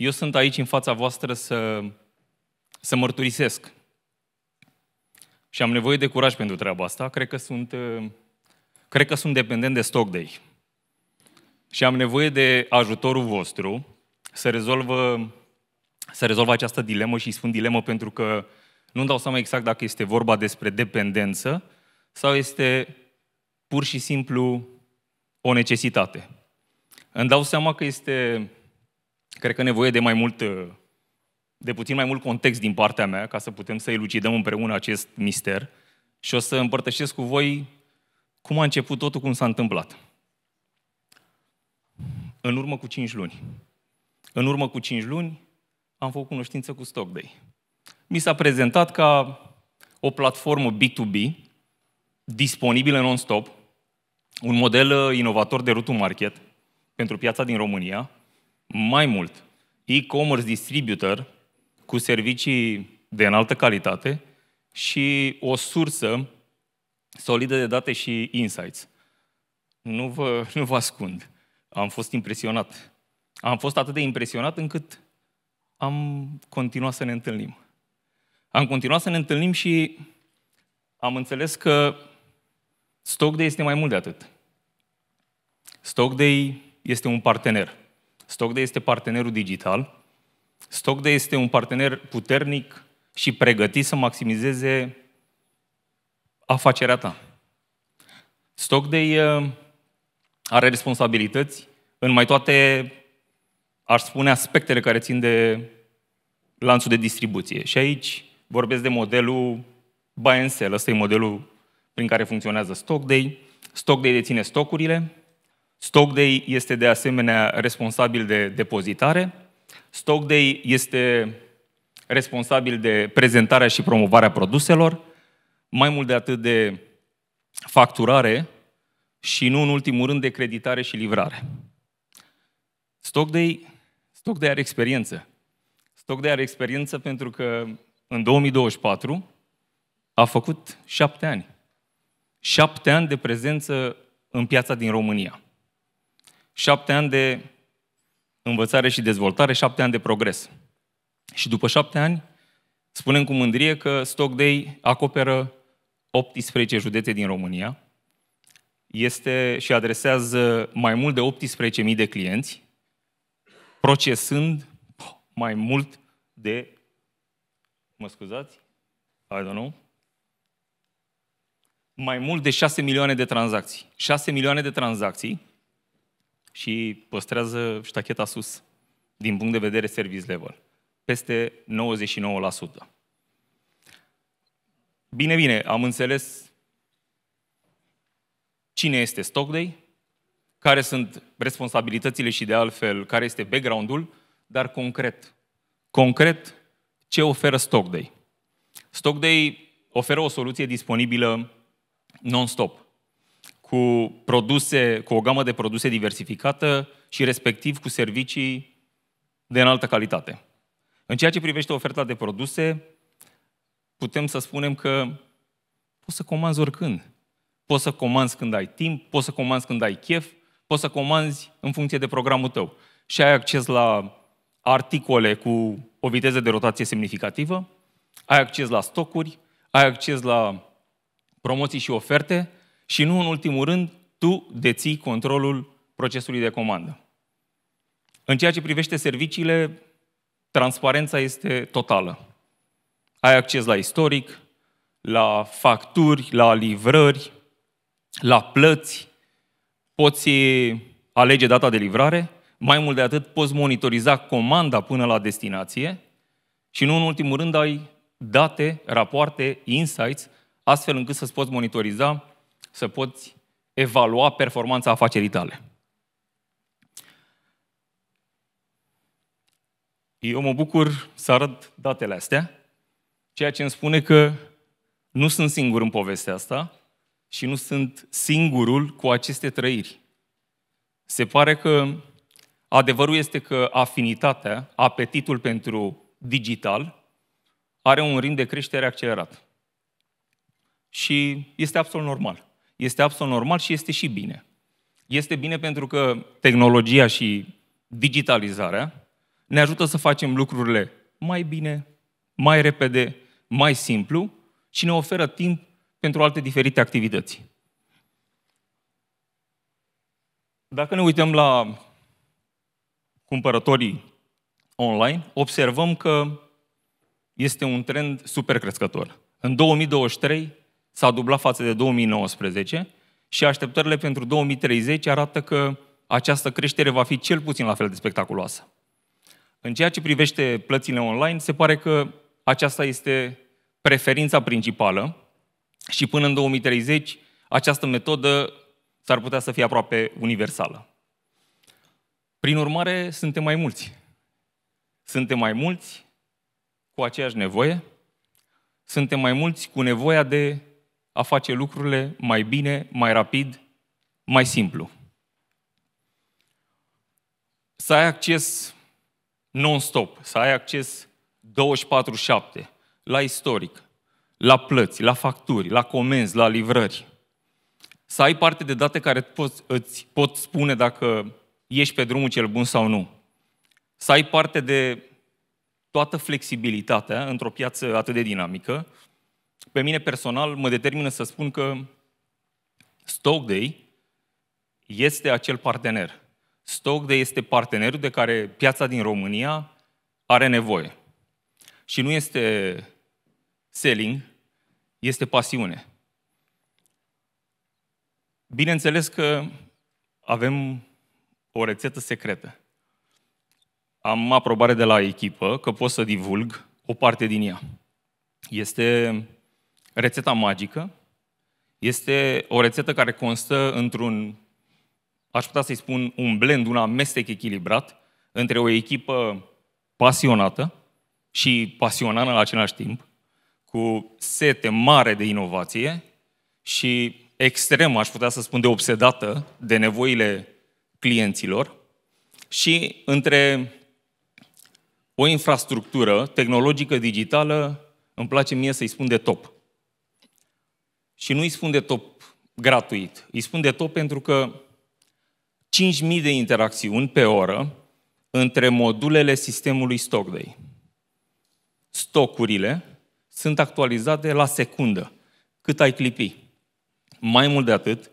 eu sunt aici în fața voastră să, să mărturisesc. Și am nevoie de curaj pentru treaba asta. Cred că sunt, uh, cred că sunt dependent de Stockday. Și am nevoie de ajutorul vostru să rezolvă, să rezolvă această dilemă și spun dilemă pentru că nu dau seama exact dacă este vorba despre dependență sau este pur și simplu o necesitate. Îmi dau seama că este Cred că nevoie de mai mult, uh, de puțin mai mult context din partea mea ca să putem să elucidăm împreună acest mister și o să împărtășesc cu voi cum a început totul, cum s-a întâmplat. În urmă cu 5 luni. În urmă cu 5 luni am făcut cunoștință cu Stockday. Mi s-a prezentat ca o platformă B2B disponibilă non-stop, un model uh, inovator de route market pentru piața din România, mai mult, e-commerce distributor cu servicii de înaltă calitate și o sursă solidă de date și insights. Nu vă, nu vă ascund, am fost impresionat. Am fost atât de impresionat încât am continuat să ne întâlnim. Am continuat să ne întâlnim și am înțeles că Stockday este mai mult de atât. Stockday este un partener Stockday este partenerul digital. Stockday este un partener puternic și pregătit să maximizeze afacerea ta. Stockday uh, are responsabilități în mai toate, aș spune, aspectele care țin de lanțul de distribuție. Și aici vorbesc de modelul buy and sell. Ăsta e modelul prin care funcționează Stockday. Stockday deține stocurile, Stockday este de asemenea responsabil de depozitare. Stockday este responsabil de prezentarea și promovarea produselor, mai mult de atât de facturare și nu în ultimul rând de creditare și livrare. Stockday, Stockday are experiență. Stockday are experiență pentru că în 2024 a făcut șapte ani. Șapte ani de prezență în piața din România șapte ani de învățare și dezvoltare, șapte ani de progres. Și după șapte ani, spunem cu mândrie că Stockday acoperă 18 județe din România este și adresează mai mult de 18.000 de clienți, procesând mai mult de, mă scuzați, I don't know, mai mult de 6 milioane de tranzacții. 6 milioane de tranzacții și păstrează ștacheta sus din punct de vedere service level. Peste 99%. Bine, bine, am înțeles cine este Stockday, care sunt responsabilitățile și de altfel care este background-ul, dar concret. Concret, ce oferă Stockday? Stockday oferă o soluție disponibilă non-stop cu, produse, cu o gamă de produse diversificată și respectiv cu servicii de înaltă calitate. În ceea ce privește oferta de produse, putem să spunem că poți să comanzi oricând. Poți să comanzi când ai timp, poți să comanzi când ai chef, poți să comanzi în funcție de programul tău. Și ai acces la articole cu o viteză de rotație semnificativă, ai acces la stocuri, ai acces la promoții și oferte, și nu în ultimul rând, tu deții controlul procesului de comandă. În ceea ce privește serviciile, transparența este totală. Ai acces la istoric, la facturi, la livrări, la plăți, poți alege data de livrare, mai mult de atât poți monitoriza comanda până la destinație și nu în ultimul rând ai date, rapoarte, insights, astfel încât să-ți poți monitoriza să poți evalua performanța afacerii tale. Eu mă bucur să arăt datele astea, ceea ce îmi spune că nu sunt singur în povestea asta și nu sunt singurul cu aceste trăiri. Se pare că adevărul este că afinitatea, apetitul pentru digital, are un ritm de creștere accelerat. Și este absolut normal este absolut normal și este și bine. Este bine pentru că tehnologia și digitalizarea ne ajută să facem lucrurile mai bine, mai repede, mai simplu și ne oferă timp pentru alte diferite activități. Dacă ne uităm la cumpărătorii online, observăm că este un trend super crescător. În 2023, s-a dublat față de 2019 și așteptările pentru 2030 arată că această creștere va fi cel puțin la fel de spectaculoasă. În ceea ce privește plățile online, se pare că aceasta este preferința principală și până în 2030 această metodă s-ar putea să fie aproape universală. Prin urmare, suntem mai mulți. Suntem mai mulți cu aceeași nevoie, suntem mai mulți cu nevoia de a face lucrurile mai bine, mai rapid, mai simplu. Să ai acces non-stop, să ai acces 24-7 la istoric, la plăți, la facturi, la comenzi, la livrări. Să ai parte de date care pot, îți pot spune dacă ești pe drumul cel bun sau nu. Să ai parte de toată flexibilitatea într-o piață atât de dinamică pe mine personal mă determină să spun că Stockday este acel partener. Stockday este partenerul de care piața din România are nevoie. Și nu este selling, este pasiune. Bineînțeles că avem o rețetă secretă. Am aprobare de la echipă că pot să divulg o parte din ea. Este rețeta magică este o rețetă care constă într-un, aș putea să-i spun, un blend, un amestec echilibrat între o echipă pasionată și pasionană la același timp, cu sete mare de inovație și extrem, aș putea să spun, de obsedată de nevoile clienților și între o infrastructură tehnologică digitală, îmi place mie să-i spun de top. Și nu îi spun de top gratuit, îi spun de top pentru că 5.000 de interacțiuni pe oră între modulele sistemului Stockday. Stocurile sunt actualizate la secundă, cât ai clipi. Mai mult de atât,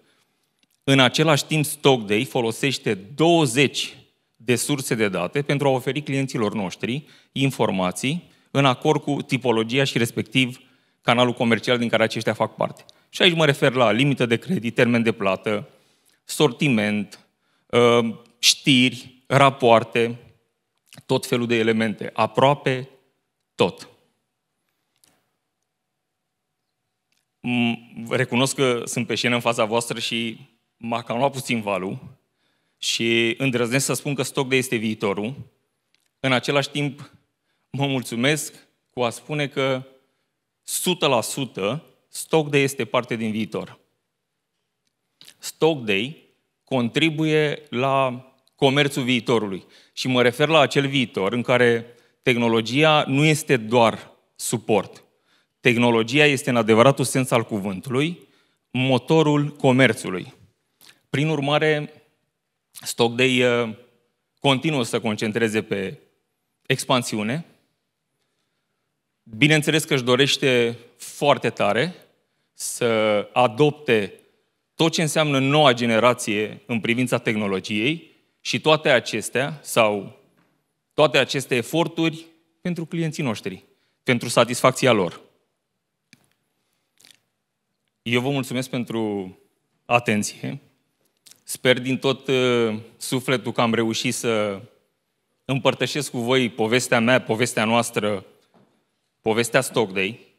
în același timp Stockday folosește 20 de surse de date pentru a oferi clienților noștri informații în acord cu tipologia și respectiv canalul comercial din care aceștia fac parte. Și aici mă refer la limită de credit, termen de plată, sortiment, ă, știri, rapoarte, tot felul de elemente, aproape tot. Mm, recunosc că sunt pe scenă în fața voastră și m-a cam luat puțin valul și îndrăznesc să spun că de este viitorul. În același timp, mă mulțumesc cu a spune că Stockday este parte din viitor. Stockday contribuie la comerțul viitorului. Și mă refer la acel viitor în care tehnologia nu este doar suport. Tehnologia este, în adevăratul sens al cuvântului, motorul comerțului. Prin urmare, Stockday uh, continuă să concentreze pe expansiune. Bineînțeles că își dorește foarte tare să adopte tot ce înseamnă noua generație în privința tehnologiei și toate acestea, sau toate aceste eforturi pentru clienții noștri, pentru satisfacția lor. Eu vă mulțumesc pentru atenție. Sper din tot uh, sufletul că am reușit să împărtășesc cu voi povestea mea, povestea noastră, povestea Stockday.